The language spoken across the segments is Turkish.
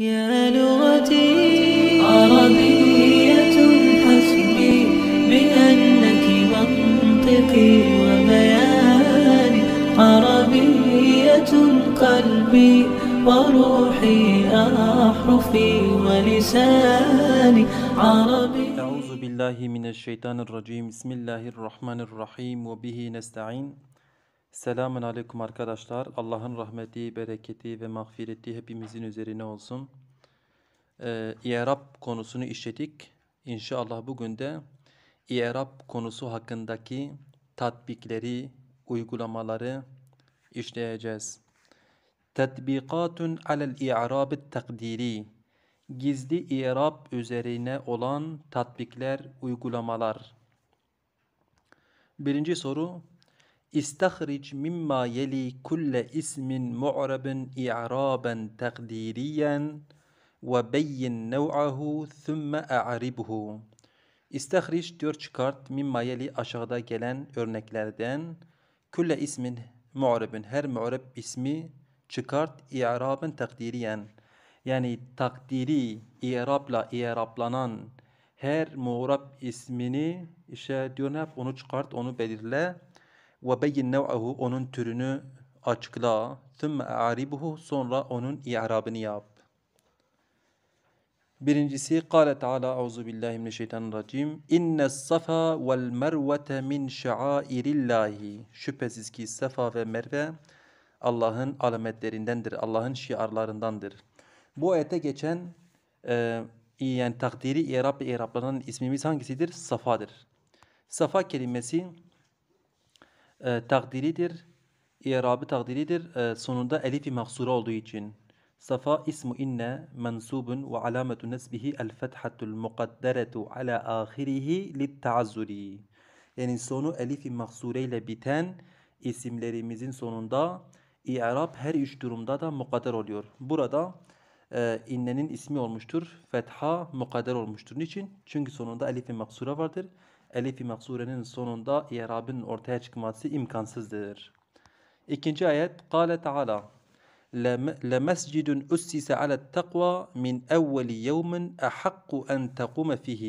يا لغتي عربية حسبي بأنك منطقي وبياني عربية قلبي وروحي أحرفي ولساني عربي أعوذ بالله من الشيطان الرجيم بسم الله الرحمن الرحيم وبه نستعين Selamun Aleyküm arkadaşlar. Allah'ın rahmeti, bereketi ve mağfireti hepimizin üzerine olsun. Ee, İ'rab konusunu işledik. İnşallah bugün de İ'rab konusu hakkındaki tatbikleri, uygulamaları işleyeceğiz. Tetbikatun alel i'rab takdiri Gizli i'rab üzerine olan tatbikler, uygulamalar. Birinci soru İstahric mimma yeli kulle ismin mu'rabin i'raben takdiriyen ve beyyin nev'ahu thumme a'ribhu. İstahric diyor çıkart mimma yeli aşağıda gelen örneklerden kulle ismin mu'rabin her mu'rab ismi çıkart i'raben takdiriyen. Yani takdiri i'rabla i'rablanan her mu'rab ismini işte diyor ne yap onu çıkart onu belirle. Ve beyin nev'ahu onun türünü açıkla. Thümme a'ribuhu sonra onun i'rabını yap. Birincisi Kale Teala Euzu billahi mineşşeytanirracim. İnne safa vel mervete min şairillahi. Şüphesiz ki Safa ve Merve Allah'ın alametlerindendir. Allah'ın şiarlarındandır. Bu ayete geçen e, yani takdiri irab ve irablanan ismimiz hangisidir? Safa'dır. Safa kelimesi e, ee, takdiridir. İrabı takdiridir. E, ee, sonunda elifi mahsura olduğu için. Safa ismu inne mensubun ve alametu nesbihi el fethatul mukadderetu ala ahirihi lit Yani sonu elifi mahsure ile biten isimlerimizin sonunda İ'rab her üç durumda da mukadder oluyor. Burada e, innenin ismi olmuştur. Fetha mukadder olmuştur. Niçin? Çünkü sonunda elif-i maksura vardır elifi maksurenin sonunda i'rabın ortaya çıkması imkansızdır. İkinci ayet Kale Teala لَمَسْجِدٌ أُسِّسَ عَلَى التَّقْوَى مِنْ اَوَّلِ يَوْمٍ اَحَقُّ اَنْ تَقُومَ فِيهِ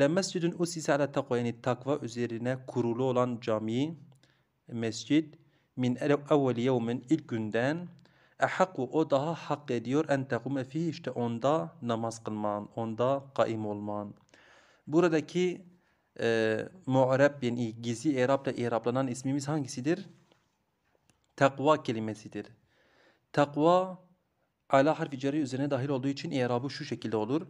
لَمَسْجِدٌ أُسِّسَ عَلَى التَّقْوَى yani takva üzerine kurulu olan cami, mescid min evveli yevmin ilk günden ehakku o daha hak ediyor en tekume fihi işte onda namaz kılman, onda kaim olman. Buradaki e, mu'rab yani gizli irapla iraplanan ismimiz hangisidir? Takva kelimesidir. Takva ala harfi cari üzerine dahil olduğu için irabı şu şekilde olur.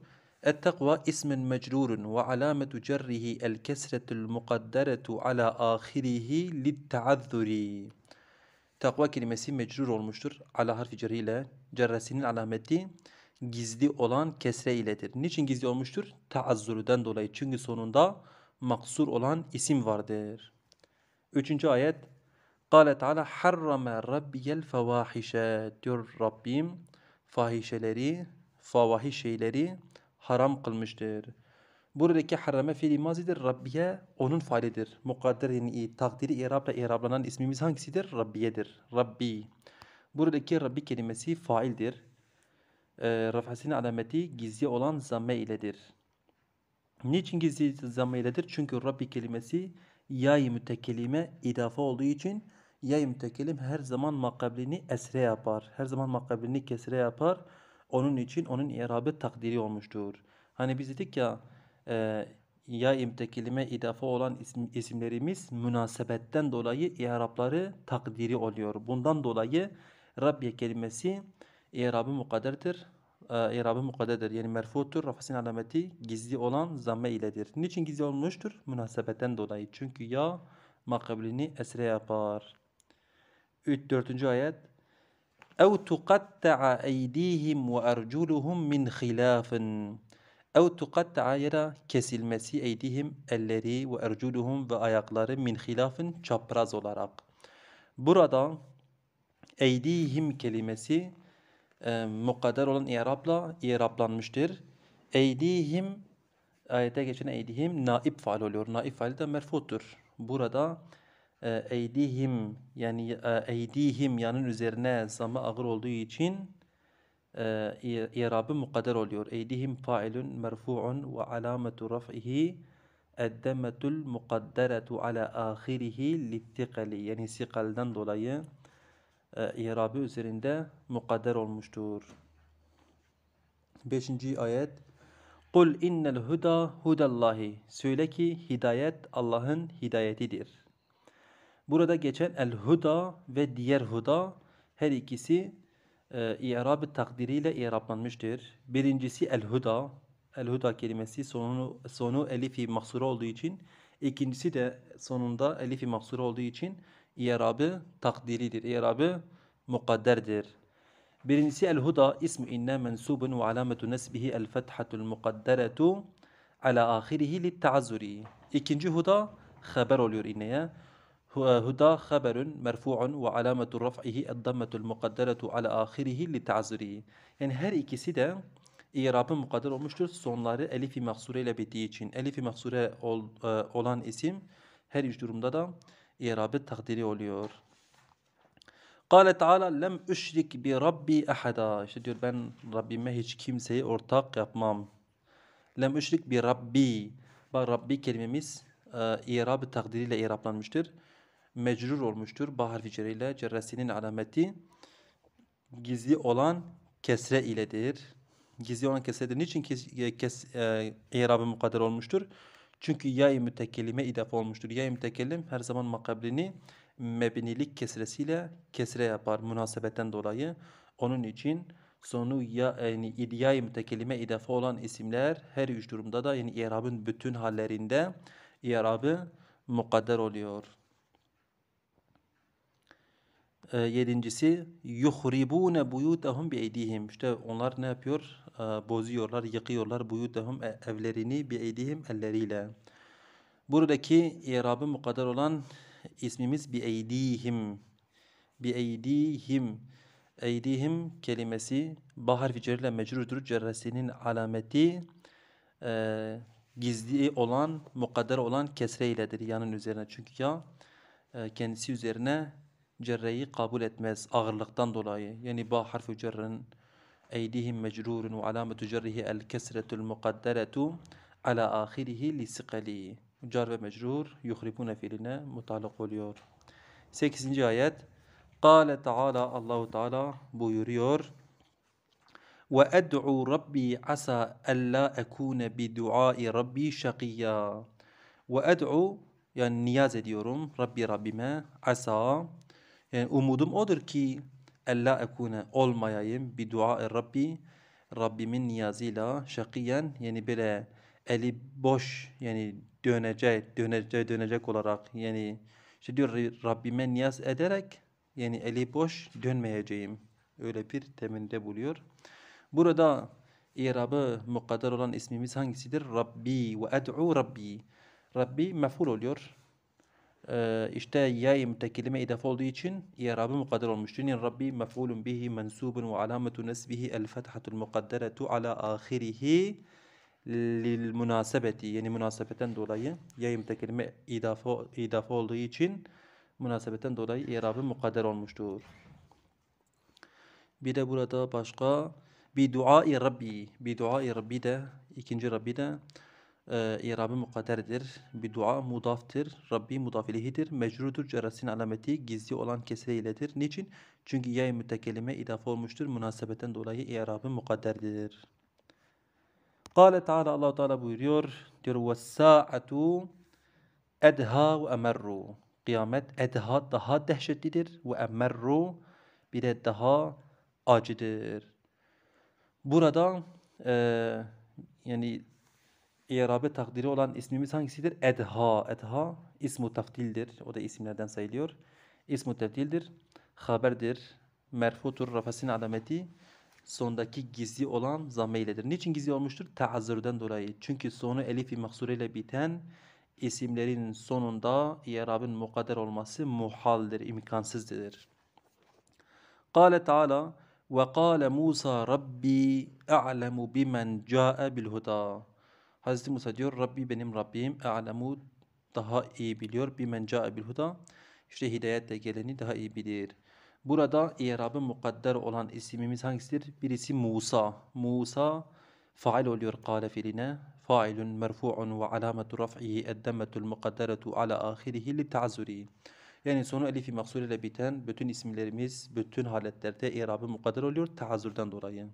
التقوى ve مجرور وعلامة جره الكسرة المقدرة على آخره للتعذر Takva kelimesi mecrur olmuştur. Ala harfi cerri ile cerresinin alameti gizli olan kesre iledir. Niçin gizli olmuştur? Taazzur'dan dolayı. Çünkü sonunda maksur olan isim vardır. Üçüncü ayet Kale Teala harrama rabbiyel fevahişe diyor Rabbim fahişeleri, favahiş şeyleri haram kılmıştır. Buradaki harame fiili mazidir. Rabbiye onun faalidir. Mukadder yani takdiri irabla irablanan ismimiz hangisidir? Rabbiyedir. Rabbi. Buradaki Rabbi kelimesi faildir. E, ee, rafasının alameti gizli olan zamme iledir. Niçin gizli zamirdedir? Çünkü Rabbi kelimesi yay mütekelime idafa olduğu için yay mütekelim her zaman makablini esre yapar. Her zaman makablini kesre yapar. Onun için onun irabe takdiri olmuştur. Hani biz dedik ya e, ya imtekilime idafa olan isim, isimlerimiz münasebetten dolayı i'rabları takdiri oluyor. Bundan dolayı Rabbiye kelimesi i'rabı mukadderdir. E, irabı mukaddedir. Yani merfutur rafasının alameti gizli olan zamme iledir. Niçin gizli olmuştur? Münasebetten dolayı. Çünkü ya makablini esre yapar. 3 4. ayet. Ev tuqatta'a eydihim ve erculuhum min khilafin. Ev tuqatta'a yara kesilmesi eydihim elleri ve erculuhum ve ayakları min khilafin çapraz olarak. Burada eydihim kelimesi e, mukadder olan i'rabla i'rablanmıştır. Eydihim ayete geçen eydihim naib faal oluyor. Naib faali de merfuttur. Burada e, eydihim yani e, eydihim yanın üzerine zama ağır olduğu için e, i'rabı mukadder oluyor. Eydihim failun merfu'un ve alametu raf'ihi eddemetul mukadderetu ala ahirihi littikali yani sikalden dolayı e, üzerinde mukadder olmuştur. 5. ayet Kul innel huda hudallahi. Söyle ki hidayet Allah'ın hidayetidir. Burada geçen el huda ve diğer huda her ikisi e, takdiriyle i'rablanmıştır. Birincisi el huda. El huda kelimesi sonu, sonu elifi mahsura olduğu için ikincisi de sonunda elifi mahsura olduğu için İrabı takdiridir. İrabı mukadderdir. Birincisi el-huda ismi inne mensubun ve alametu nesbihi el-fethatul mukadderetu ala ahirihi litta'azzuri. İkinci huda haber oluyor inneye. E, huda haberun merfu'un ve alametu raf'ihi eddammetul mukadderetu ala ahirihi litta'azzuri. Yani her ikisi de İrabı mukadder olmuştur. Sonları elifi mahsure ile bittiği için. Elifi mahsure ol, e, olan isim her üç durumda da irabı takdiri oluyor. Kale Teala lem üşrik bi rabbi ahada. İşte diyor ben Rabbime hiç kimseyi ortak yapmam. Lem üşrik bi rabbi. Bak Rabbi kelimemiz e, irab takdiriyle iraplanmıştır. Mecrur olmuştur. Ba harfi cerreyle cerresinin alameti gizli olan kesre iledir. Gizli olan kesredir. Niçin kes, e, kes, e, irabı mukadder olmuştur? Çünkü yay mütekelime idafe olmuştur. Yay mütekellim her zaman makablini mebnilik kesresiyle kesre yapar münasebetten dolayı. Onun için sonu ya yani yay mütekelime idafe olan isimler her üç durumda da yani i'rabın bütün hallerinde i'rabı mukadder oluyor. E, yedincisi yuhribune buyutahum bi'eydihim. İşte onlar ne yapıyor? E, bozuyorlar, yıkıyorlar. Buyutehum e, evlerini bi'eydihim elleriyle. Buradaki irabı mukadder olan ismimiz bi'eydihim. Bi'eydihim. Eydihim kelimesi ba harfi cerle mecrurdur. Cerresinin alameti e, gizli olan, mukadder olan kesre iledir yanın üzerine. Çünkü ya e, kendisi üzerine cerreyi kabul etmez ağırlıktan dolayı. Yani ba harfi Eydihim mecrurun ve alametu cerrihi el kesretul mukadderetu ala ahirihi li sikali. Car ve mecrur yuhribune fiiline mutalak oluyor. 8. ayet Kale Teala Allahu Teala buyuruyor ve ed'u rabbi asa alla ekune bi duai rabbi şakiyya. Ve ed'u yani niyaz ediyorum Rabbi Rabbime asa yani umudum odur ki Ella ekune olmayayım bi dua Rabbi Rabbimin niyazıyla şakiyen yani böyle eli boş yani dönecek dönecek dönecek olarak yani işte diyor Rabbime niyaz ederek yani eli boş dönmeyeceğim öyle bir teminde buluyor. Burada irabı mukadder olan ismimiz hangisidir? Rabbi ve ed'u Rabbi. Rabbi meful oluyor e, işte yay mütekelime idafe olduğu için i'rabı mukadder olmuş. Çünkü Rabbi mef'ulun bihi mensubun ve alametu nesbihi el fethatul mukadderetu ala ahirihi lil münasebeti yani münasebetten dolayı yayım tekelime idafe, idafe olduğu için münasebetten dolayı i'rabı mukadder olmuştur. Bir de burada başka bir dua-i Rabbi, bir dua-i Rabbi de ikinci Rabbi de e, irabı mukadderdir. Bir dua mudaftir. Rabbi mudafilihidir. Mecrudur cerrasinin alameti gizli olan kesre iledir. Niçin? Çünkü yay mütekelime idafe olmuştur. Münasebeten dolayı irabı mukadderdir. Kale Teala Allah Teala buyuruyor. Diyor ve saatu edha ve emerru. Kıyamet edha daha dehşetlidir ve emerru bir de daha acıdır. Burada e, yani İrabe takdiri olan ismimiz hangisidir? Edha. Edha ismu teftildir. O da isimlerden sayılıyor. İsmu teftildir. Haberdir. Merfutur rafasin alameti sondaki gizli olan zamme Niçin gizli olmuştur? Teazzürden dolayı. Çünkü sonu elif-i ile biten isimlerin sonunda i'rabın mukadder olması muhaldir, imkansızdır. Kale Teala ve kâle Musa Rabbi a'lemu bimen câe bil Hazreti Musa diyor Rabbi benim Rabbim e'lemu daha iyi biliyor. Bimen ca'a bil huda. İşte hidayetle geleni daha iyi bilir. Burada i'rabı mukadder olan isimimiz hangisidir? Birisi Musa. Musa fail oluyor kale filine. Failun merfu'un ve alametu raf'ihi eddemmetul mukadderetu ala ahirihi li ta'zuri. Yani sonu elifi maksur ile biten bütün isimlerimiz bütün haletlerde i'rabı mukadder oluyor ta'zurdan dolayı.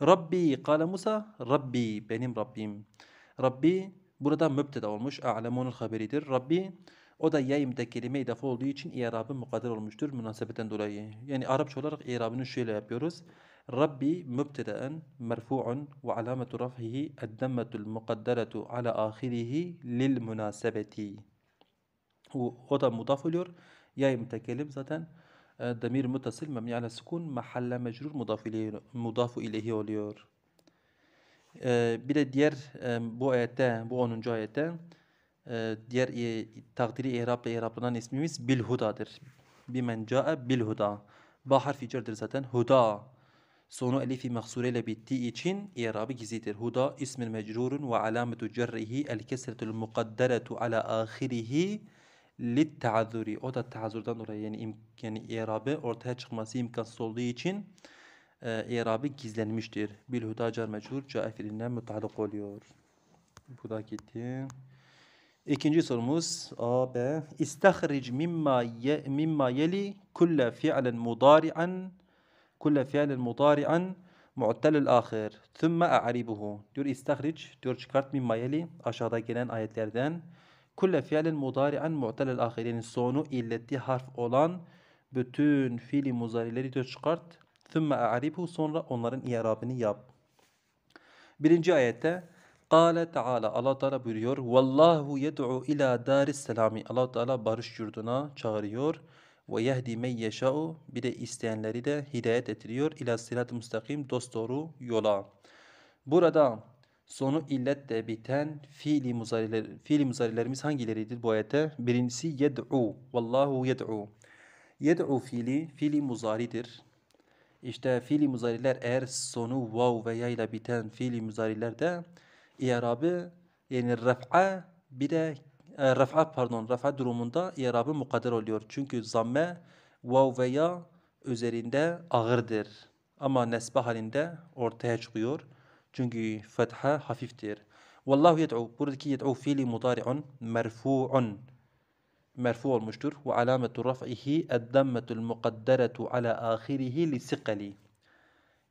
Rabbi kale Musa Rabbi benim Rabbim. Rabbi burada mübteda olmuş. A'lemunun haberidir. Rabbi o da ya imde kelime idafa olduğu için i'rabı mukadder olmuştur münasebeten dolayı. Yani Arapça olarak i'rabını şöyle yapıyoruz. Rabbi mübtedaen merfu'un ve alametu rafhihi eddemmetul mukadderetu ala ahirihi lil münasebeti. O, o da mudaf oluyor. Ya imtekelim zaten ضمير متصل مبني على السكون محل مجرور مضاف إليه مضاف إليه وليور آه، بلا ديار آه، بو ايتا بو اونون جو ايتا آه، ديار تقدير اعراب اعراب لنا اسميميز بالهدى در بمن جاء بالهدى با حرف جر در زاتن هدى سونو الف مخصورة لبتي اتشين اعراب جزي در هدى اسم مجرور وعلامة جره الكسرة المقدرة على آخره آه lit taazuri o da taazurdan dolayı yani yani irabı ortaya çıkması imkansız olduğu için e, irabı gizlenmiştir. Bil hudacar mecbur caifilinden müteallık oluyor. Bu da gitti. İkinci sorumuz A B. İstahric mimma ye, mimma yeli kulla fi'len mudari'an kulla fi'len mudari'an mu'telil ahir. Thumma a'ribuhu. Diyor istahric diyor çıkart mimma yeli aşağıda gelen ayetlerden Kulle fiilin mudari'en mu'telel ahirenin sonu illettiği harf olan bütün fiili muzarileri de çıkart. Thümme a'ribhu sonra onların i'rabını yap. Birinci ayette Kale Teala Allah Teala buyuruyor. Vallahu yed'u ila daris selami. Allah Teala barış yurduna çağırıyor. Ve yehdi men yeşa'u. Bir de isteyenleri de hidayet ettiriyor. İla sirat-ı müstakim dost doğru yola. Burada Sonu illetle biten fiili, muzariler, fiili muzarilerimiz hangileridir bu ayette? Birincisi yed'u. Vallahu yed'u. Yed'u fiili, fiili muzaridir. İşte fiili muzariler eğer sonu vav veya ile biten fiili muzarilerde i'rabı yani raf'a bir de e, raf'a pardon raf'a durumunda i'rabı mukadder oluyor. Çünkü zamme vav veya üzerinde ağırdır. Ama nesbe halinde ortaya çıkıyor. Çünkü fetha hafiftir. Vallahu yed'u. Buradaki yed'u fiili mudari'un merfu'un. Merfu olmuştur. Ve alametu raf'ihi eddammetul mukadderetu ala ahirihi li sikali.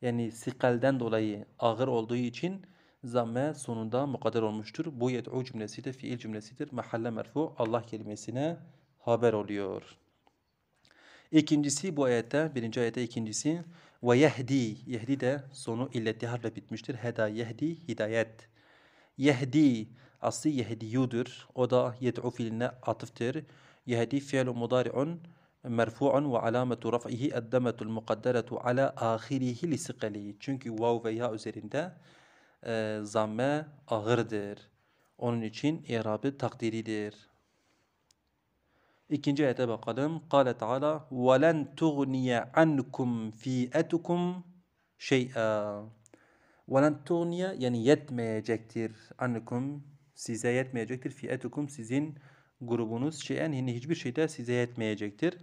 Yani sikalden dolayı ağır olduğu için zamme sonunda mukadder olmuştur. Bu yed'u cümlesi de fiil cümlesidir. Mahalle merfu Allah kelimesine haber oluyor. İkincisi bu ayette, birinci ayette ikincisi Ve yehdi. Yehdi de sonu illeti harfle bitmiştir. Heda yehdi hidayet. Yehdi aslı yehdiyudur. O da yed'u fiiline atıftır. Yehdi fiilu mudari'un merfu'un ve alametu raf'ihi eddemetul mukadderetu ala ahirihi lisikali. Çünkü vav ve ya üzerinde e, zamme ağırdır. Onun için irabı takdiridir. İkinci ayete bakalım. Kale Teala وَلَنْ تُغْنِيَ عَنْكُمْ فِيَتُكُمْ شَيْئًا وَلَنْ تُغْنِيَ yani yetmeyecektir annukum size yetmeyecektir fietukum sizin grubunuz şeyen yani hiçbir şeyde size yetmeyecektir.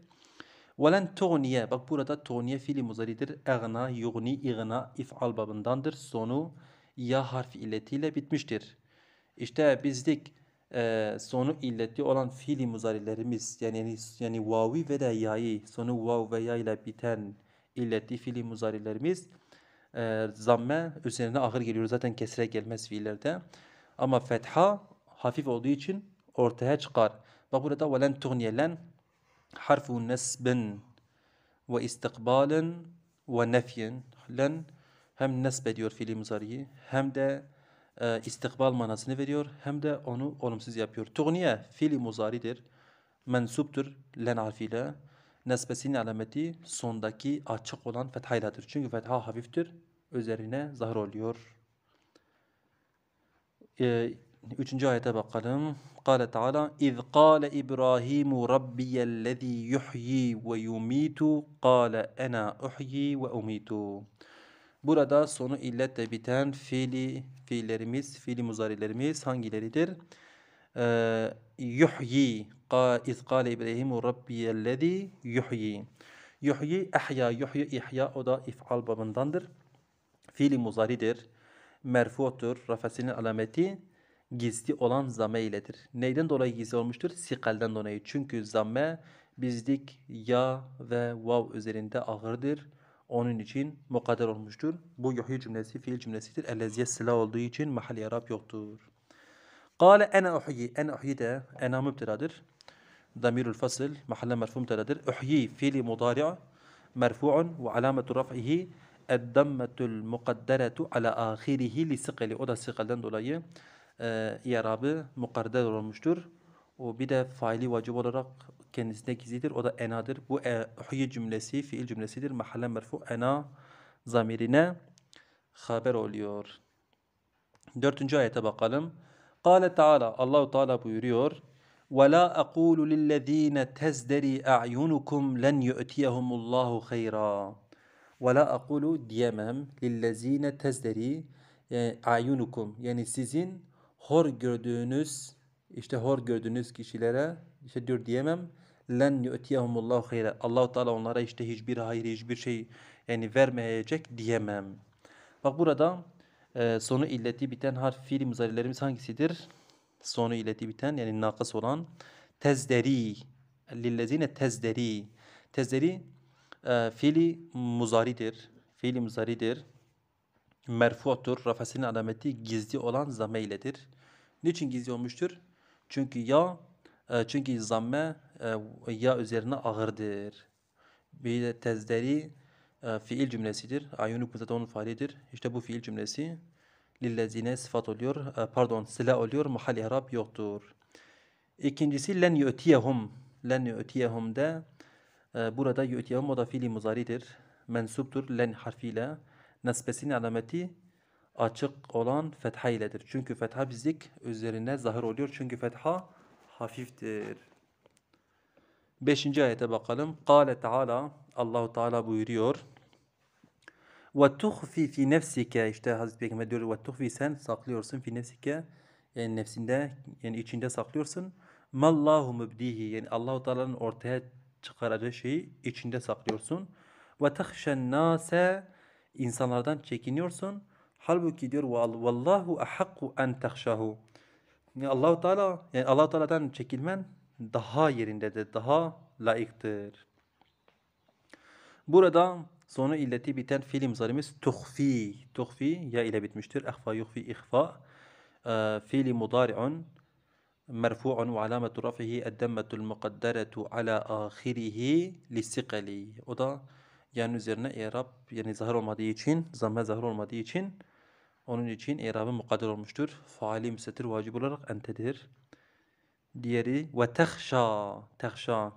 Velen tuğniye. Bak burada tuğniye fiili muzaridir. Egna, yugni, igna, if'al babındandır. Sonu ya harfi illetiyle bitmiştir. İşte bizlik e, sonu illeti olan fiili muzarilerimiz yani yani vavi ve de yayı sonu vav ve yay ile biten illeti fiili muzarilerimiz e, zamme üzerine ağır geliyor. Zaten kesre gelmez fiillerde. Ama fetha hafif olduğu için ortaya çıkar. Bak burada وَلَنْ تُغْنِيَ nesbin ve نَسْبٍ ve ونفين len hem nesb ediyor fiili muzariyi hem de e, istikbal manasını veriyor hem de onu olumsuz yapıyor. Tugniye fiili muzaridir. Mensuptur len harfiyle. Nesbesinin alameti sondaki açık olan fethayladır. Çünkü fetha hafiftir. Üzerine zahir oluyor. E, üçüncü ayete bakalım. Kale Teala İz kâle İbrahimu Rabbiyellezî yuhyi ve yumitu kâle ena uhyi ve umitu. Burada sonu illetle biten fiili fiillerimiz, fiili muzarilerimiz hangileridir? Ee, yuhyi. İz kâle İbrahimu Rabbiyellezî yuhyi. Yuhyi, ehya, yuhyi, ihya o da if'al babındandır. Fiili muzaridir. Merfu'tur. Rafasinin alameti gizli olan zamme iledir. Neyden dolayı gizli olmuştur? Sikalden dolayı. Çünkü zamme bizdik ya ve vav üzerinde ağırdır onun için mukadder olmuştur. Bu yuhyi cümlesi fiil cümlesidir. Elleziye silah olduğu için mahal yarab yoktur. Kale ene uhyi. Ene uhyi de ena mübteradır. Damirul fasıl mahalle merfu mübteradır. Uhyi fiili mudari'a merfu'un ve alametu raf'ihi eddammetul mukadderetu ala ahirihi li sikali. O da sikalden dolayı e, yarabı mukadder olmuştur. O bir de faili vacip olarak kendisine gizlidir. O da enadır. Bu e, hüye cümlesi, fiil cümlesidir. Mahalle merfu ena zamirine haber oluyor. Dörtüncü ayete bakalım. Kale Teala, Allahu Teala buyuruyor. وَلَا أَقُولُ لِلَّذ۪ينَ تَزْدَرِي اَعْيُنُكُمْ لَنْ يُؤْتِيَهُمُ اللّٰهُ خَيْرًا وَلَا أَقُولُ diyemem لِلَّذ۪ينَ تَزْدَرِي اَعْيُنُكُمْ Yani sizin hor gördüğünüz işte hor gördüğünüz kişilere işte diyor diyemem len yu'tiyahumullahu hayra. Allahu Teala onlara işte hiçbir hayır, hiçbir şey yani vermeyecek diyemem. Bak burada e, sonu illeti biten harf fiil muzarilerimiz hangisidir? Sonu illeti biten yani nakıs olan tezderi. Lillezine tezderi. Tezderi e, fiili muzaridir. Fiili muzaridir. Merfu'tur. Rafasının alameti gizli olan zame iledir. Niçin gizli olmuştur? Çünkü ya e, çünkü zamme e, ya üzerine ağırdır. Bir de tezderi e, fiil cümlesidir. Ayunu kuzata onun faalidir. İşte bu fiil cümlesi lillezine sıfat oluyor. E, pardon sila oluyor. Mahal ihrab yoktur. İkincisi len yu'tiyehum. Len yu'tiyehum de e, burada yu'tiyehum o da fiili muzaridir. Mensuptur len harfiyle. Nesbesinin alameti açık olan fetha iledir. Çünkü fetha bizlik üzerine zahir oluyor. Çünkü fetha hafiftir. Beşinci ayete bakalım. Kale Teala, Allahu Teala buyuruyor. Ve tuhfi fi nefsike işte Hazreti Peygamber diyor ve tuhfi sen saklıyorsun fi nefsike yani nefsinde yani içinde saklıyorsun. Mallahu mubdihi yani Allahu Teala'nın ortaya çıkaracağı şeyi içinde saklıyorsun. Ve tahşen nase insanlardan çekiniyorsun. Halbuki diyor vallahu ahakku en tahşahu. Yani Allahu Teala yani Allah Teala'dan çekilmen daha yerindedir, daha layıktır. Burada sonu illeti biten fiil imzalimiz tuhfi. Tuhfi ya ile bitmiştir. Ehfa yuhfi ihfa. E, ee, fiili mudari'un merfu'un ve alametu rafihi eddemmetul mukadderetu ala ahirihi lisikali. O da yani üzerine irab yani zahir olmadığı için, zamme zahir olmadığı için onun için irabı mukadder olmuştur. Faali müstetir vacip olarak entedir. Diğeri ve tehşa. Tehşa.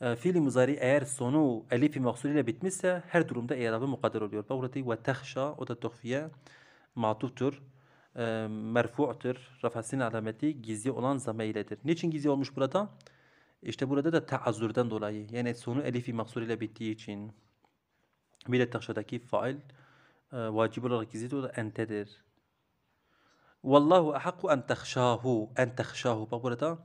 E, fiili muzari eğer sonu elifi mahsul ile bitmişse her durumda irabı mukadder oluyor. Bak buradaki ve tehşa o da tuhfiye matuftur. E, merfu'tur. Rafasinin alameti gizli olan zame iledir. Niçin gizli olmuş burada? İşte burada da taazzurdan dolayı. Yani sonu elifi mahsul ile bittiği için. Bir de tehşadaki fail ee, vacip olarak gizlidir. O da entedir. Vallahu ahakku en tehşahu. En tehşahu. Bak burada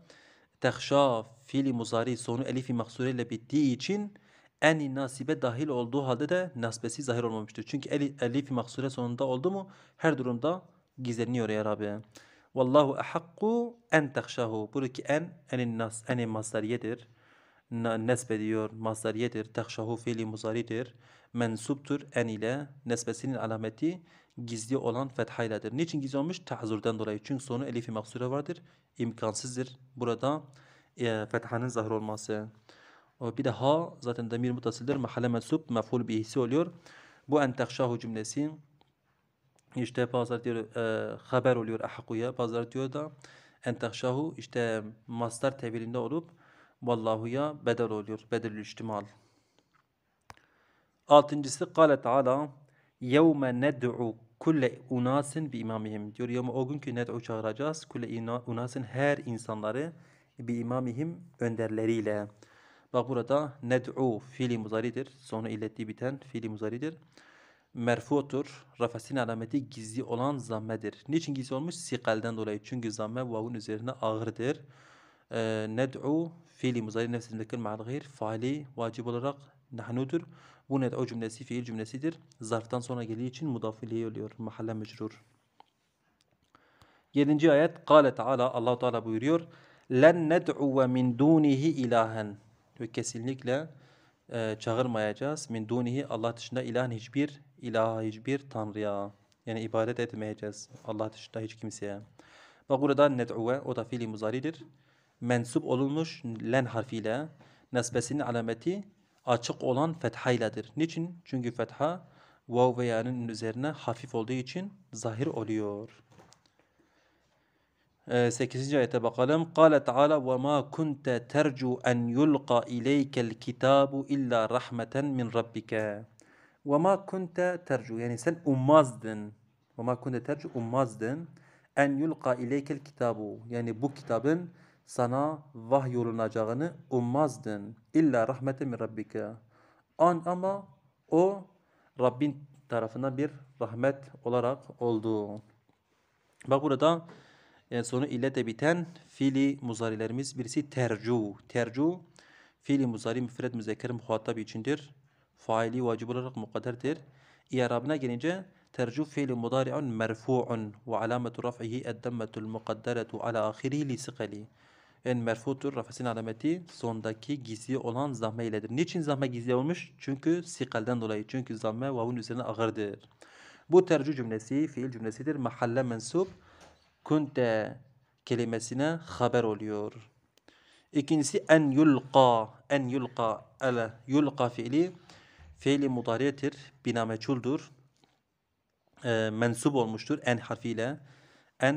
tehşa fiili muzari sonu elifi maksureyle bittiği için en nasibe dahil olduğu halde de nasbesi zahir olmamıştır. Çünkü eli, elifi maksure sonunda oldu mu her durumda gizleniyor ya Rabbi. Vallahu ahakku en tehşahu. Buradaki en enin nas enin masdariyedir. Nesbediyor, masdariyedir. Tehşahu fiili muzaridir mensuptur en ile nesbesinin alameti gizli olan fethayladır. Niçin gizli olmuş? Tahzurdan dolayı. Çünkü sonu elifi maksure vardır. İmkansızdır. Burada e, fethanın zahir olması. O, bir de ha zaten demir mutasildir. Mahalle mensup meful bihisi oluyor. Bu entekşahu cümlesi işte bazıları diyor e, haber oluyor ahakuya. Bazıları diyor da entekşahu işte master tevilinde olup vallahuya bedel oluyor. bedel iştimal. Altıncısı kâle teâlâ yevme ned'u kulle unasin bi imamihim diyor. Yevme o gün ki ned'u çağıracağız. Kulle unasin her insanları bi imamihim önderleriyle. Bak burada ned'u fiili muzaridir. Sonu ilettiği biten fiili muzaridir. Merfu'tur. Rafasinin alameti gizli olan zammedir. Niçin gizli olmuş? Sikalden dolayı. Çünkü zamme vavun üzerine ağırdır. Ee, ned'u fiili muzari nefsindeki ma'al gayr faali vacip olarak nahnudur. Bu o cümlesi fiil cümlesidir. Zarftan sonra geldiği için mudafiliye oluyor. Mahalle mecrur. 7. ayet Kale Teala Allah Teala buyuruyor. Len ned'uve min dunihi ilahen. Ve kesinlikle e, çağırmayacağız. Min dunihi Allah dışında ilahen hiçbir ilaha hiçbir tanrıya. Yani ibadet etmeyeceğiz Allah dışında hiç kimseye. Ve burada ned'uve o da fiili muzaridir. Mensup olunmuş len harfiyle. Nesbesinin alameti açık olan fethayladır. iledir. Niçin? Çünkü fetha vav ve ya'nın üzerine hafif olduğu için zahir oluyor. 8. Ee, ayete bakalım. Kale Teala ve ma kunte tercu en yulqa ileykel kitabu illa rahmeten min rabbike. Ve ma kunte tercu yani sen ummazdın. Ve ma kunte tercu ummazdın. En yulqa ileykel kitabu yani bu kitabın sana vahyolunacağını ummazdın. İlla rahmeti min rabbike. An ama o Rabbin tarafından bir rahmet olarak oldu. Bak burada yani e, sonu illete biten fiili muzarilerimiz birisi tercu. Tercu fiili muzari müfred müzekker muhatap içindir. Faili vacib olarak mukadderdir. İyarabına gelince tercu fiili mudari'un merfu'un ve alametu raf'ihi eddemmetul mukadderet ala ahirihi li sikali en merfutur rafesin alameti sondaki gizli olan zamme iledir. Niçin zamme gizli olmuş? Çünkü sikalden dolayı. Çünkü zamme vavun üzerine ağırdır. Bu tercih cümlesi fiil cümlesidir. Mahalle mensup kunte kelimesine haber oluyor. İkincisi en yulqa. En yulqa. Ele yulqa fiili fiili mudariyetir. Bina meçhuldur. E, mensup olmuştur en harfiyle. En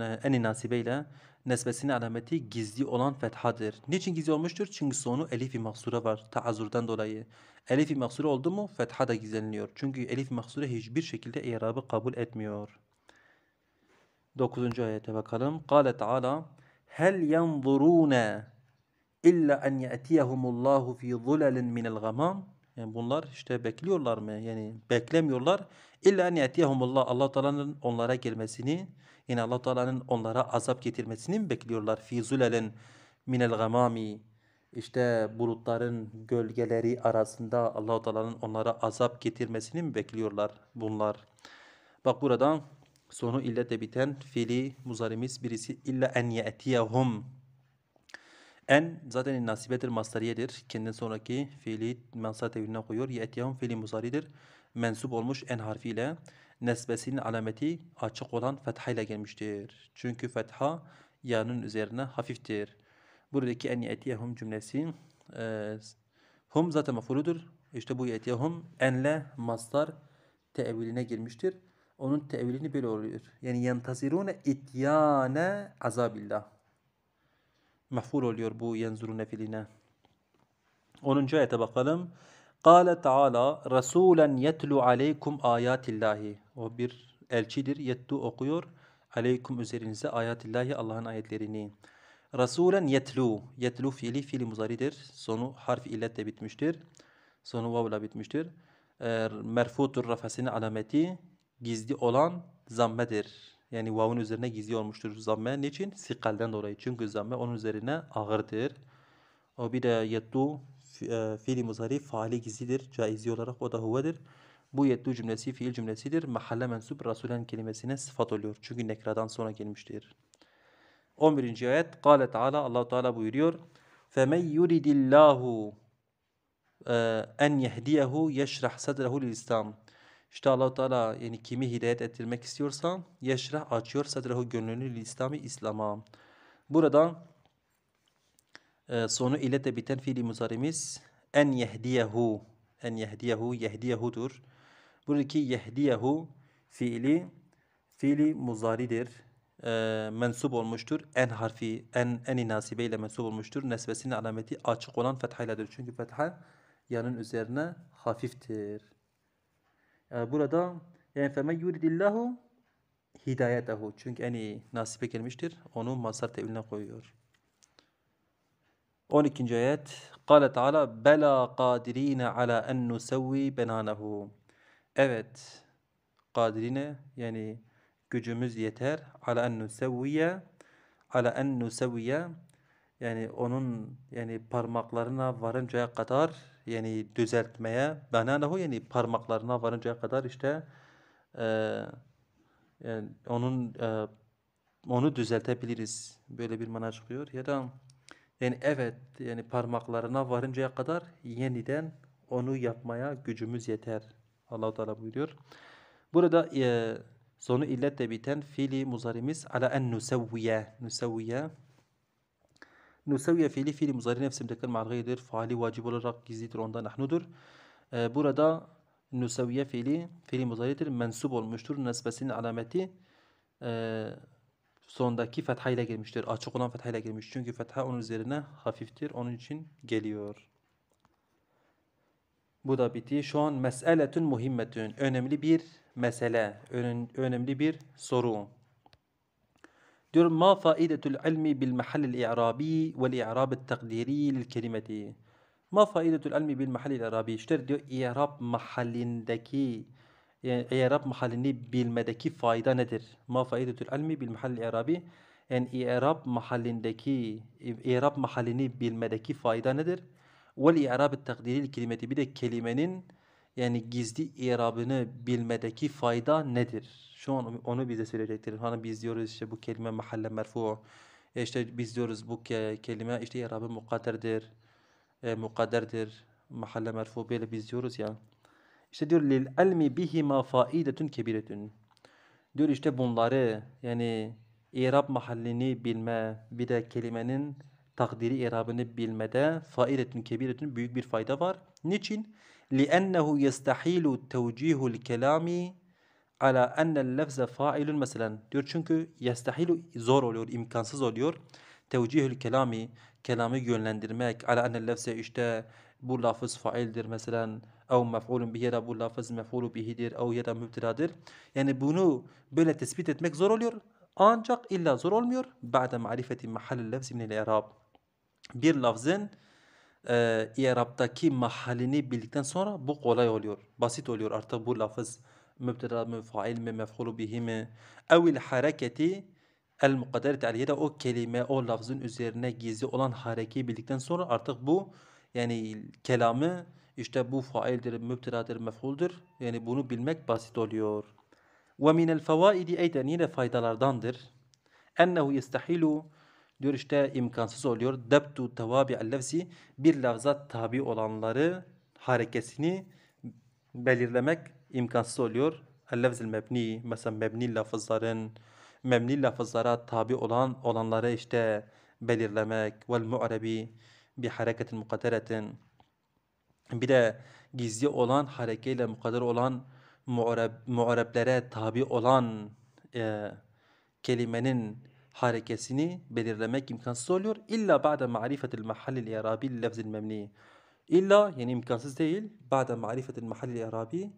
e, en nasibeyle nesbesinin alameti gizli olan fethadır. Niçin gizli olmuştur? Çünkü sonu elif-i mahsura var taazurdan dolayı. Elif-i mahsura oldu mu fetha da gizleniliyor. Çünkü elif-i mahsura hiçbir şekilde i'rabı kabul etmiyor. 9. ayete bakalım. Kale Teala Hel yanzurune illa en ye'tiyehumullahu fi zulalin minel gamam yani bunlar işte bekliyorlar mı? Yani beklemiyorlar. İlla niyetiyehumullah Allah Teala'nın onlara gelmesini, yine Allah Teala'nın onlara azap getirmesini mi bekliyorlar? Fi zulalen minel gamami işte bulutların gölgeleri arasında Allah Teala'nın onlara azap getirmesini mi bekliyorlar bunlar? Bak buradan sonu ille de biten fiili muzarimiz birisi illa en ye'tiyahum en zaten nasibedir, masteriyedir. Kendinden sonraki fiili mensa teviline koyuyor. Ye'tiyahum fiili muzaridir. Mensup olmuş en harfiyle. Nesbesinin alameti açık olan fethayla gelmiştir. Çünkü fetha yanın üzerine hafiftir. Buradaki en ye'tiyahum cümlesi e, hum zaten mafuludur. İşte bu ye'tiyahum enle mastar teviline girmiştir. Onun tevilini böyle oluyor. Yani yentasirune ityane azabillah mehful oluyor bu yenzurune filine. 10. ayete bakalım. Kale Teala Resulen yetlu aleykum ayatillahi. O bir elçidir. Yettu okuyor. Aleykum üzerinize ayatillahi Allah'ın ayetlerini. Resulen yetlu. Yetlu fiili fiili muzaridir. Sonu harf illetle bitmiştir. Sonu vavla bitmiştir. E, er, merfutur rafasının alameti gizli olan zammedir yani vavun üzerine gizli olmuştur zamme. Niçin? Sikalden dolayı. Çünkü zamme onun üzerine ağırdır. O bir de yettu e, fiili muzari faali gizlidir. Caizi olarak o da huvedir. Bu yettu cümlesi fiil cümlesidir. Mahalle mensup Resulen kelimesine sıfat oluyor. Çünkü nekradan sonra gelmiştir. 11. ayet Kale Teala Allah Teala buyuruyor. فَمَنْ يُرِدِ اللّٰهُ en yehdiyehu yeşrah sadrehu lil İslam. İşte Allahu Teala yani kimi hidayet ettirmek istiyorsa yeşrah açıyor sadrehu gönlünü İslami İslam'a. Burada e, sonu ile de biten fiili muzarimiz en yehdiyehu en yehdiyehu yehdiyehudur. Buradaki yehdiyehu fiili fiili muzaridir. E, mensup olmuştur. En harfi en eni nasibe ile mensup olmuştur. Nesbesinin alameti açık olan fethayladır. Çünkü fetha yanın üzerine hafiftir. Ee, burada yani feme yuridillahu hidayetehu. Çünkü yani iyi gelmiştir. Onu mazhar teviline koyuyor. 12. ayet. Kale Teala bela kadirine ala en nusevvi benanehu. Evet. Kadirine yani gücümüz yeter. Ala en nusevviye ala en nusevviye yani onun yani parmaklarına varıncaya kadar yani düzeltmeye bana benanehu yani parmaklarına varıncaya kadar işte e, yani e, onun e, onu düzeltebiliriz. Böyle bir mana çıkıyor. Ya da yani evet yani parmaklarına varıncaya kadar yeniden onu yapmaya gücümüz yeter. Allah-u Teala buyuruyor. Burada e, sonu illetle biten fiili muzarimiz ala en nusevviye. Nusevviye Nusaviye fiili fiili muzari nefsimdeken ma'l-gayridir. Faali vacip olarak gizlidir ondan ahnudur. Ee, burada nusaviye fiili fiili muzaridir. Mensup olmuştur. Nesbesinin alameti e, sondaki fethayla gelmiştir. Açık olan fethayla gelmiş. Çünkü fetha onun üzerine hafiftir. Onun için geliyor. Bu da bitti. Şu an meseletün muhimmetün. Önemli bir mesele. Önemli bir soru. دور ما فائدة العلم بالمحل الإعرابي والإعراب التقديري للكلمة؟ ما فائدة العلم بالمحل الإعرابي؟ شتر دو إعراب محل دكي يعني إعراب محل بالمدكي فائدة ندر ما فائدة العلم بالمحل الإعرابي؟ يعني إعراب محل دكي إعراب محل بالمدكي فائدة ندر والإعراب التقديري للكلمة بدك كلمة يعني جزدي إعرابنا بالمدكي فائدة ندر؟ Şu an onu bize söyleyecektir. Hani biz diyoruz işte bu kelime mahalle merfu. E işte biz diyoruz bu kelime işte yarabı mukadderdir. E, mukadderdir. Mahalle merfu böyle biz diyoruz ya. İşte diyor lil almi bihima faidetun kebiretun. Diyor işte bunları yani İrab mahallini bilme bir de kelimenin takdiri irabını bilmede faidetun kebiretun büyük bir fayda var. Niçin? لِأَنَّهُ يَسْتَحِيلُ تَوْجِيهُ الْكَلَامِ ala ennel lefze failun mesela diyor çünkü yestahilu zor oluyor, imkansız oluyor. Tevcihül kelami, kelamı yönlendirmek ala ennel lefze işte bu lafız faildir mesela ev mef'ulun bihi ya bu lafız mef'ulu bihidir ev ya da mübtidadır. Yani bunu böyle tespit etmek zor oluyor. Ancak illa zor olmuyor. Ba'de marifeti mahallel lefzi minel i'rab. Bir lafzın e, i'rabdaki mahallini bildikten sonra bu kolay oluyor. Basit oluyor artık bu lafız mübteda mı, fail mi, mefhulu bihi mi? Evil hareketi el mukadderet aleyhi de o kelime, o lafzın üzerine gizli olan harekeyi bildikten sonra artık bu yani kelamı işte bu faildir, mübtedadır, mefhuldür. Yani bunu bilmek basit oluyor. Ve minel fevaidi eyden yine faydalardandır. Ennehu yestahilu diyor işte imkansız oluyor. Debtu tevabi lefzi bir lafza tabi olanları harekesini belirlemek imkansız oluyor. El-lefzil mebni mesela mebni lafızların mebni lafızlara tabi olan olanları işte belirlemek vel mu'rebi bi hareketin mukadderetin bir de gizli olan harekeyle mukadder olan mu'reb, mu'reblere tabi olan e, kelimenin harekesini belirlemek imkansız oluyor. İlla ba'de ma'rifetil mahallil i'rabi lefzil memni. İlla yani imkansız değil. Ba'de ma'rifetil mahallil i'rabi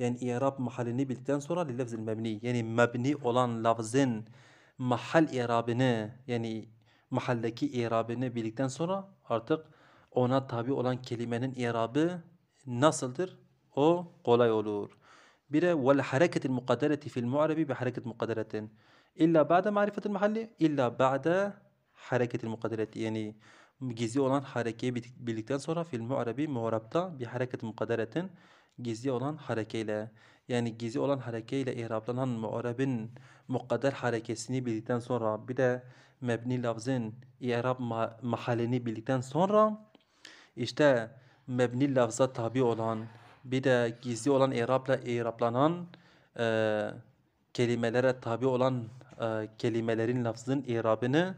yani i'rab mahallini bildikten sonra lillefzil mebni yani mebni olan lafzın mahal i'rabını yani mahalleki i'rabını bildikten sonra artık ona tabi olan kelimenin i'rabı nasıldır? O kolay olur. Bir de vel hareketil mukaddereti fil mu'arebi bi hareket mukadderetin. İlla ba'de marifetil mahalli illa ba'de hareketil mukaddereti. Yani gizli olan harekeyi bildikten sonra fil mu'arebi mu'arabda bi hareket mukadderetin gizli olan harekeyle yani gizli olan harekeyle ihraplanan mu'arabin mukadder harekesini bildikten sonra bir de mebni lafzın i'rab ma mahallini bildikten sonra işte mebni lafza tabi olan bir de gizli olan i'rabla i'rablanan e, kelimelere tabi olan e, kelimelerin lafzın i'rabını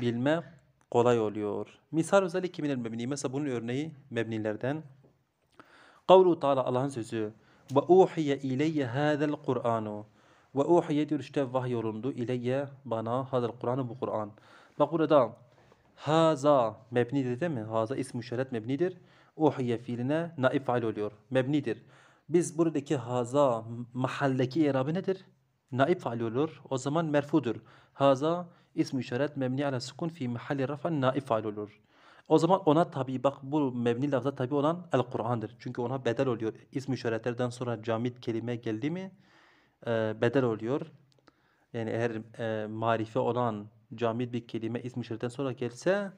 bilme kolay oluyor. Misal özellik kimin mebni? Mesela bunun örneği mebnilerden. Kavlu Teala Allah'ın sözü. Ve uhiye ileyye hadel Kur'anu. Ve uhiye diyor işte vahyolundu ileyye bana hadel Kur'an'ı bu Kur'an. Bak burada haza mebnidir değil mi? Haza ism-i mebnidir. Uhiye fiiline naif fail oluyor. Mebnidir. Biz buradaki haza mahalleki irabı nedir? Naif fail olur. O zaman merfudur. Haza ism-i mebni ala sukun fi mahalli rafa naif fail olur. O zaman ona tabi bak bu mebni lafza tabi olan el Kur'an'dır. Çünkü ona bedel oluyor. İsmi işaretlerden sonra camit kelime geldi mi e, bedel oluyor. Yani eğer e, marife olan camit bir kelime ismi işaretten sonra gelse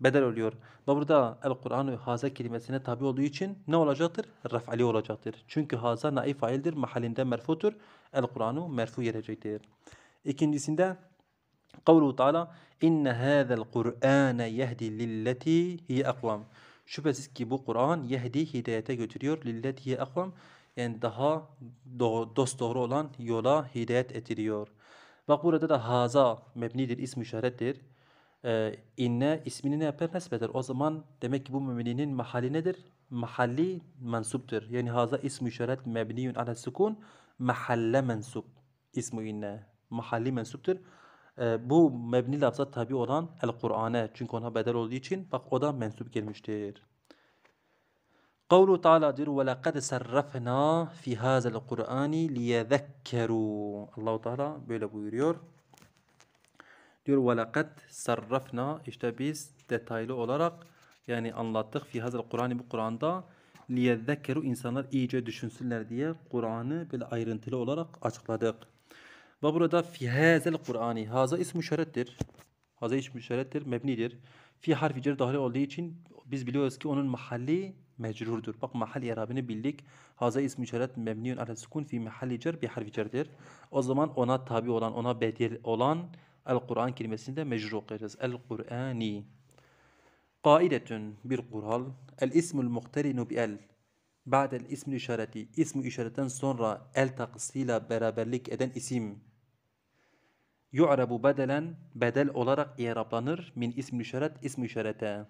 bedel oluyor. Ve burada el Kur'an haza kelimesine tabi olduğu için ne olacaktır? Raf'ali olacaktır. Çünkü haza naif faildir, mahallinde merfutur. El Kur'an'u merfu gelecektir. İkincisinde Kavlu Teala inne hâzel Kur'âne yehdi lilleti hiye akvam. Şüphesiz ki bu Kur'an yehdi hidayete götürüyor. Lilleti hiye akvam. Yani daha do dost doğru olan yola hidayet ettiriyor. Bak burada da haza mebnidir, ismi işarettir. Ee, inne ismini ne yapar? Nesbeder. O zaman demek ki bu müminin mahalli nedir? Mahalli mensuptur. Yani haza ismi işaret mebniyun ala sukun mahalle mensup. İsmi inne. Mahalli mensuptur bu mebni lafza tabi olan el-Kur'an'e çünkü ona bedel olduğu için bak o da mensup gelmiştir. Kavlu Teala diyor ve laqad sarrafna fi hazal Kur'ani liyezekkeru. Allahu Teala böyle buyuruyor. Diyor ve laqad sarrafna işte biz detaylı olarak yani anlattık fi hazal Kur'ani bu Kur'an'da liyezekkeru insanlar iyice düşünsünler diye Kur'an'ı böyle ayrıntılı olarak açıkladık. Ve burada fi hazel Kur'ani. Haza ism işarettir. Haza ism işarettir, mebnidir. Fi harfi cer dahil olduğu için biz biliyoruz ki onun mahalli mecrurdur. Bak mahalli irabını bildik. Haza ism işaret mebniyun ala sukun fi mahalli cer bi harfi cerdir. O zaman ona tabi olan, ona bedel olan el Kur'an kelimesini de mecrur okuyacağız. El Kur'ani. Kaidetün bir kural. El ismul muhterinu bi el. بعد الاسم işareti. اسم إشارة sonra el takısıyla beraberlik اسم yu'rabu bedelen bedel olarak i'rablanır min ismi şeret ismi şerete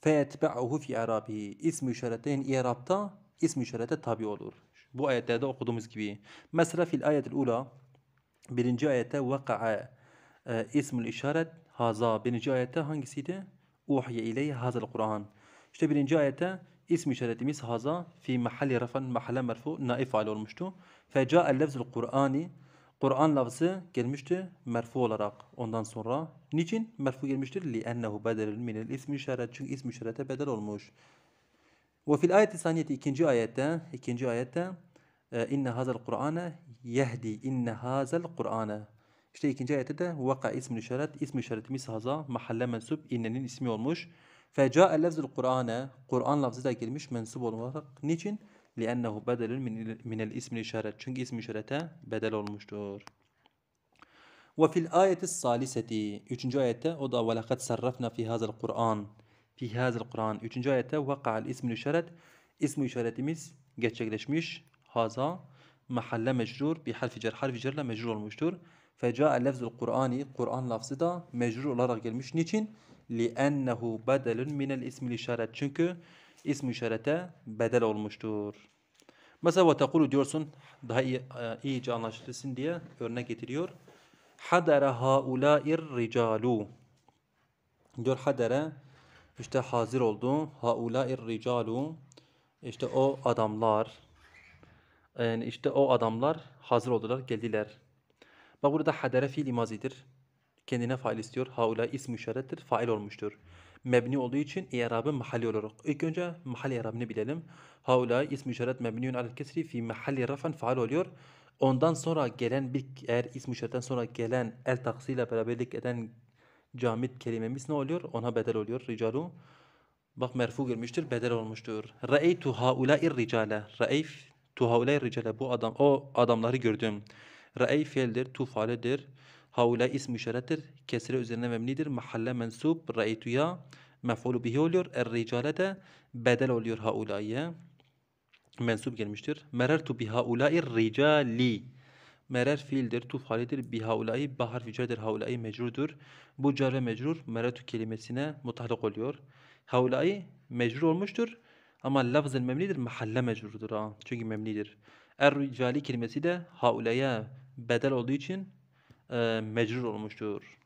feyetbe'uhu fi i'rabihi ismi şeretin i'rabta ismi şerete tabi olur. Bu ayetlerde okuduğumuz gibi. Mesela fil ayetil ula birinci ayette vaka'a e, ismül işaret haza birinci ayette hangisiydi? Uhiye ileyhi hazal Kur'an. İşte birinci ayette ismi işaretimiz haza fi mahalli rafan mahalle merfu naif hal olmuştu. Feca'a lefzul Kur'ani Kur'an lafzı gelmişti merfu olarak ondan sonra. Niçin merfu gelmiştir? لِأَنَّهُ بَدَلٌ مِنَ الْاِسْمِ işaret. Çünkü ismi işarete bedel olmuş. Ve fil ayeti saniyeti ikinci ayette ikinci ayette e, inne hazel Kur'ane yehdi inne hazel Kur'ane işte ikinci ayette de vaka ismi işaret ismi işaretimiz haza mahalle mensup innenin ismi olmuş. Feca lafzul Kur'ane Kur'an lafzı da gelmiş mensup olarak. Niçin? لِأَنَّهُ بَدَلٌ مِنَ الْاِسْمِ işaret. Çünkü ismi işarete bedel olmuştur. وَفِي الْآيَةِ السَّالِسَةِ Üçüncü ayette o da وَلَقَدْ سَرَّفْنَا فِي هَذَا الْقُرْآنِ فِي هَذَا الْقُرْآنِ Üçüncü ayette وَقَعَ الْاِسْمِ işaret. İsmi işaretimiz gerçekleşmiş. Haza mahalle mecrur bir harfi cer harfi cerle mecrur olmuştur. Feca'a lefzul Kur'ani Kur'an lafzı da mecrur olarak gelmiş. Niçin? لِأَنَّهُ بَدَلٌ مِنَ الْاِسْمِ işaret. Çünkü ismi işarete bedel olmuştur. Mesela ve tekulu diyorsun daha iyi, e, iyice anlaşılsın diye örnek getiriyor. Hadere haulair ricalu diyor hadere işte hazır oldu. Haulair ricalu işte o adamlar yani işte o adamlar hazır oldular geldiler. Bak burada hadere fiil imazidir. Kendine fail istiyor. Haula ismi işarettir. Fail olmuştur mebni olduğu için i'rabı mahalli olarak. İlk önce mahalli i'rabını bilelim. Haula ism işaret mebniyun alel kesri fi mahalli rafan faal oluyor. Ondan sonra gelen bir eğer ism işaretten sonra gelen el taksiyle beraberlik eden camit kelimemiz ne oluyor? Ona bedel oluyor. Ricalu bak merfu gelmiştir, bedel olmuştur. Ra'eytu haula'ir ricale. Ra'eyf tu haula'ir ricale. Bu adam o adamları gördüm. Ra'ey fiildir, tu faaledir. Haula ism müşerettir. Kesire üzerine memnidir. Mahalle mensup. Ra'ituya mef'ulu bihi oluyor. Er-ricale de bedel oluyor haula'ya. Mensup gelmiştir. Merertu bihaula'i ricali. Merer fiildir, tu halidir, bihaula'i, bahar ficadır, haula'i mecrudur. Bu car ve mecrur meretu kelimesine mutallak oluyor. Haula'i mecrur olmuştur ama lafz-ı memnidir, mahalle mecrudur. Ha. Çünkü memnidir. Er-ricali kelimesi de haula'ya bedel olduğu için e, mecrur olmuştur.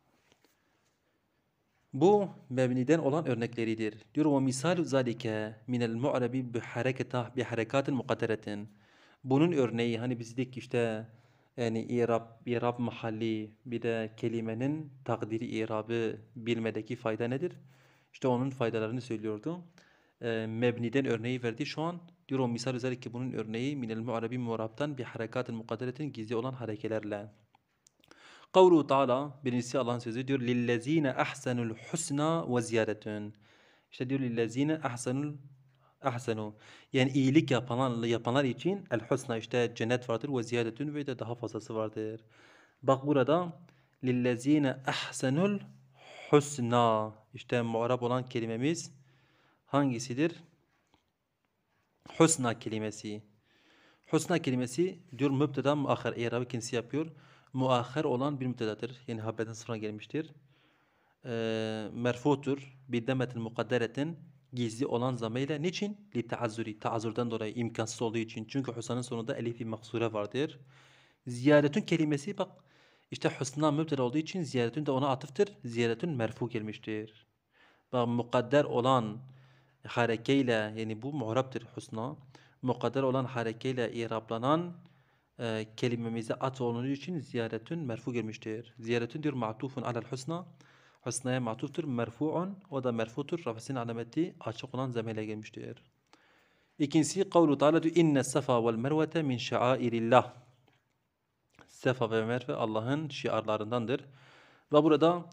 Bu mebniden olan örnekleridir. Diyor ve misal zalike minel mu'rabi bi hareketah bi harekatin mukadderetin. Bunun örneği hani bizdik işte yani irab, irab mahalli bir de kelimenin takdiri irabı bilmedeki fayda nedir? İşte onun faydalarını söylüyordu. E, mebniden örneği verdi. Şu an diyor o misal özellikle bunun örneği minel mu'rabi mu'rabtan bi harekatın mukadderetin gizli olan harekelerle. Kavlu Teala birincisi Allah'ın sözü diyor lillezine ahsenul husna ve ziyadetun. İşte diyor lillezine ahsenul ahsenu. Yani iyilik yapanlar, yapanlar için el husna işte cennet vardır ve ziyadetun ve de daha fazlası vardır. Bak burada lillezine ahsenul husna. İşte muarab olan kelimemiz hangisidir? Husna kelimesi. Husna kelimesi diyor mübdeda muahhar. İrabı kendisi yapıyor muahher olan bir müptedadır. Yani haberden sonra gelmiştir. E, merfutur bir demetin mukadderetin gizli olan zamıyla niçin? Li taazzuri. Taazzurdan dolayı imkansız olduğu için. Çünkü Hüsna'nın sonunda elifi maksure vardır. Ziyaretün kelimesi bak işte Hüsna müptela olduğu için ziyaretün de ona atıftır. Ziyaretün merfu gelmiştir. Bak mukadder olan harekeyle yani bu muhraptır Hüsna. Mukadder olan harekeyle irablanan e, kelimemize at olduğu için ziyaretün merfu girmiştir. Ziyaretün diyor ma'tufun alel husna. Husnaya ma'tuftur. Merfu'un. O da merfutur. rafasın alameti açık olan zemeyle gelmiştir. İkincisi kavlu ta'ala diyor inne safa vel mervete min şairillah. Safa ve merve Allah'ın şiarlarındandır. Ve burada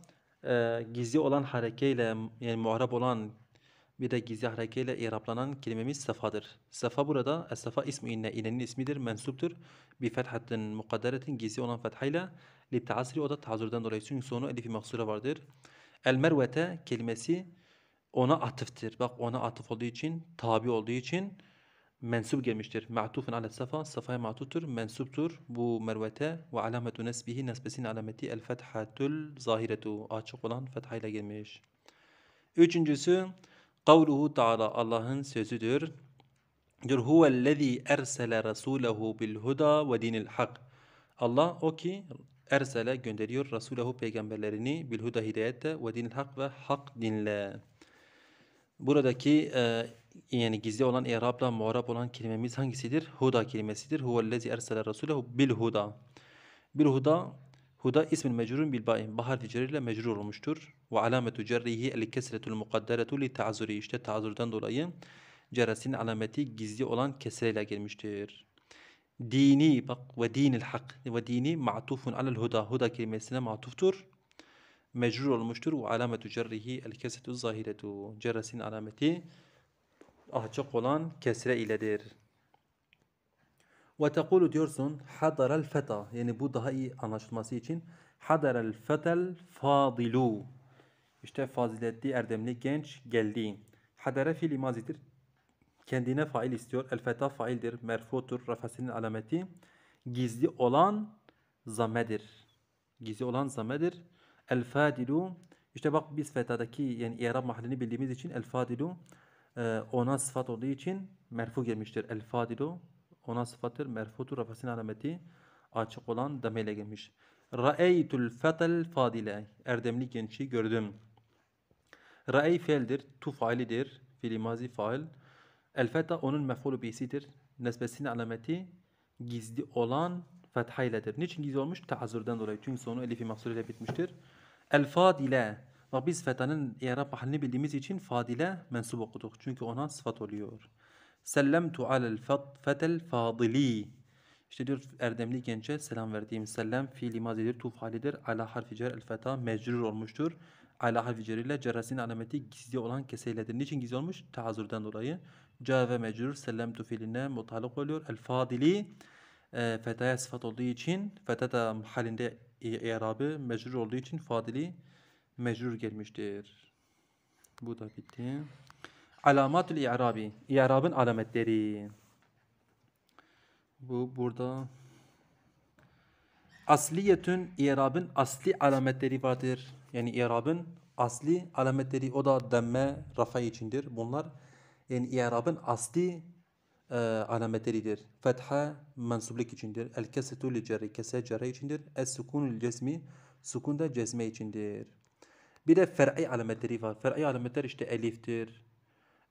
e, gizli olan harekeyle yani muharap olan bir de gizli harekeyle iraplanan kelimemiz safadır. Safa burada es-sefa ismi inne inenin ismidir, mensuptur. Bi fethatin mukadderetin gizli olan fethayla li ta'asri o da tazurdan dolayı çünkü sonu elifi maksura vardır. El mervete kelimesi ona atıftır. Bak ona atıf olduğu için, tabi olduğu için mensup gelmiştir. Ma'tufun ala safa, safaya ma'tuftur, mensuptur. Bu mervete ve alametu nesbihi, nesbesin alameti el fethatul zahiretu. Açık olan fethayla gelmiş. Üçüncüsü Kavluhu Teala Allah'ın sözüdür. Diyor huvellezî ersele rasûlehu bil huda ve dinil hak. Allah o ki ersele gönderiyor Resulehu peygamberlerini bil huda hidayette ve dinil hak ve hak dinle. Buradaki e, yani gizli olan i'rabla muarab olan kelimemiz hangisidir? Huda kelimesidir. Huvellezî ersele rasûlehu bil huda. Bil huda Huda ismin mecrurun bil ba'in ba harfi cerriyle mecrur olmuştur. Ve alametu cerrihi el kesretul mukadderetu li ta'zuri işte ta'zurdan dolayı cerresinin alameti gizli olan kesreyle gelmiştir. Dini bak ve dinil hak ve dini ma'tufun alel huda huda kelimesine ma'tuftur. Mecrur olmuştur ve alametu cerrihi el kesretu zahiretu cerresinin alameti ahçak olan kesre iledir. Ve tekulu diyorsun hadarel feta. Yani bu daha iyi anlaşılması için hadarel fetel fadilu. işte faziletli erdemli genç geldi. Hadere fiil imazidir. Kendine fail istiyor. El feta faildir. Merfutur. Rafasinin alameti. Gizli olan zamedir. Gizli olan zamedir. El fadilu. işte bak biz fetadaki yani i'rab mahallini bildiğimiz için el fadilu e, ona sıfat olduğu için merfu gelmiştir. El fadilu ona sıfattır. Merfutur rafasının alameti açık olan dameyle gelmiş. Ra'eytul fetel fadile. Erdemli gençi gördüm. Ra'ey feldir. Tu failidir. Fiili mazi fail. El feta onun mef'ulü bisidir. Nesbesinin alameti gizli olan fetha Niçin gizli olmuş? Teazürden dolayı. Çünkü sonu elifi mahsul ile bitmiştir. El fadile. Bak biz fetanın i'rab halini bildiğimiz için fadile mensup okuduk. Çünkü ona sıfat oluyor. Sellemtu alel fetel fadili. İşte diyor erdemli gence selam verdiğim sellem fiili mazidir, tuf Ala harfi cer el feta mecrur olmuştur. Ala harfi cer ile cerrasinin alameti gizli olan keseyledir. Niçin gizli olmuş? Teazürden dolayı. Ca ve mecrur sellem fiiline mutalak oluyor. El fadili e, fetaya sıfat olduğu için fetata halinde i'rabı mecrur olduğu için fadili mecrur gelmiştir. Bu da bitti. Alamatul i'rabi. İ'rabın alametleri. Bu burada asliyetün i'rabın asli alametleri vardır. Yani i'rabın asli alametleri o da demme rafa içindir. Bunlar yani i'rabın asli e, alametleridir. Fetha mensublik içindir. El kesetu li cerri kese cerre içindir. Es sukun cezmi sukun da cezme içindir. Bir de fer'i alametleri var. Fer'i alametler işte eliftir,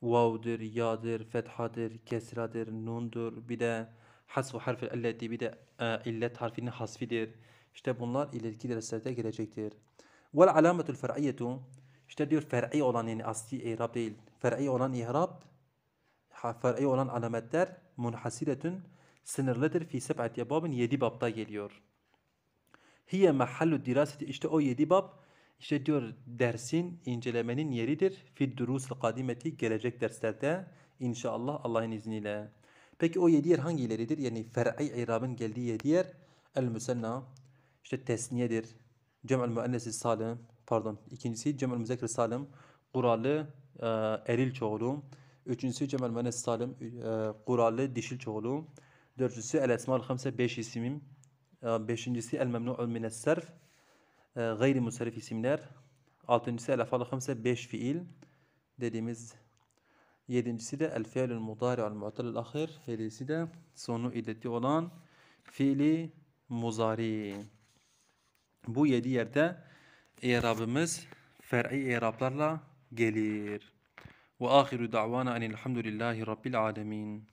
vav'dır, yadır, fethadır, kesradır, nundur. Bir de hasf harfi illeti bir de e, illet harfinin hasfidir. İşte bunlar ileriki derslerde gelecektir. Vel alametul fer'iyyetu işte diyor fer'i olan yani asli i'rab değil. Fer'i olan i'rab fer'i olan alametler munhasiretun sınırlıdır fi seb'ati yababın yedi babda geliyor. Hiye mahallu diraseti işte o yedi bab işte diyor dersin incelemenin yeridir. Fid durusul kadimeti gelecek derslerde inşallah Allah'ın izniyle. Peki o yedi yer hangileridir? Yani fer'i irabın geldiği yedi yer el müsenna işte tesniyedir. Cem'ül müennesi salim pardon ikincisi cem'ül müzekker salim kuralı e, eril çoğulu. Üçüncüsü cem'ül müennesi salim e, kurallı dişil çoğulu. Dördüncüsü el esmal hamse beş isimim. E, beşincisi el memnu'ul serf. Ee, gayri musarif isimler. Altıncısı el afalı hamse beş fiil dediğimiz yedincisi de el fiilül mudari al mu'talil ahir helisi de sonu iddeti olan fiili muzari. Bu yedi yerde i'rabımız fer'i i'rablarla gelir. Ve ahiru da'vana enilhamdülillahi rabbil alemin.